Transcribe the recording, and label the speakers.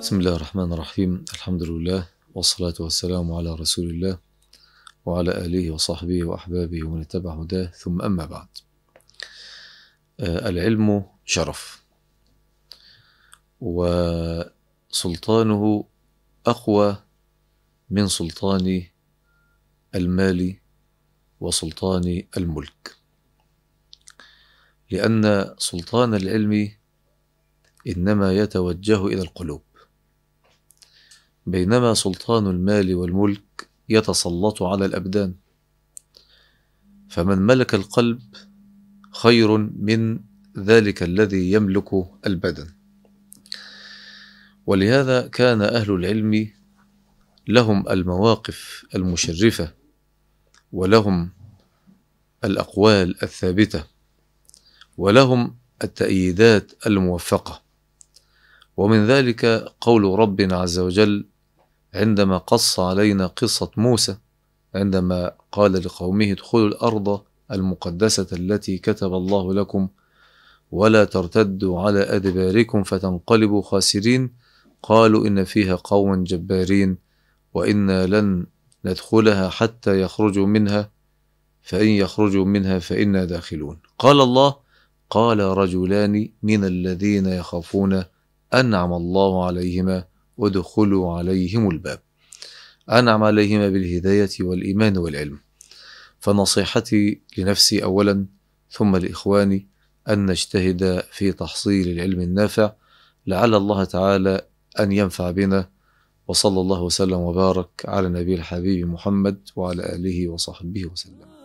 Speaker 1: بسم الله الرحمن الرحيم الحمد لله والصلاة والسلام على رسول الله وعلى آله وصحبه وأحبابه ومن اتبع هداه ثم أما بعد العلم شرف وسلطانه أقوى من سلطان المال وسلطان الملك لأن سلطان العلم إنما يتوجه إلى القلوب بينما سلطان المال والملك يتسلط على الأبدان فمن ملك القلب خير من ذلك الذي يملك البدن ولهذا كان أهل العلم لهم المواقف المشرفة ولهم الأقوال الثابتة ولهم التأييدات الموفقة ومن ذلك قول ربنا عز وجل عندما قص علينا قصة موسى عندما قال لقومه ادخلوا الأرض المقدسة التي كتب الله لكم ولا ترتدوا على أدباركم فتنقلبوا خاسرين قالوا إن فيها قوما جبارين وإنا لن ندخلها حتى يخرجوا منها فإن يخرجوا منها فإنا داخلون قال الله قال رجلان من الذين يخافون أنعم الله عليهما ودخلوا عليهم الباب أنعم عليهما بالهداية والإيمان والعلم فنصيحتي لنفسي أولا ثم لإخواني أن نجتهد في تحصيل العلم النافع لعل الله تعالى أن ينفع بنا وصلى الله وسلم وبارك على نبي الحبيب محمد وعلى آله وصحبه وسلم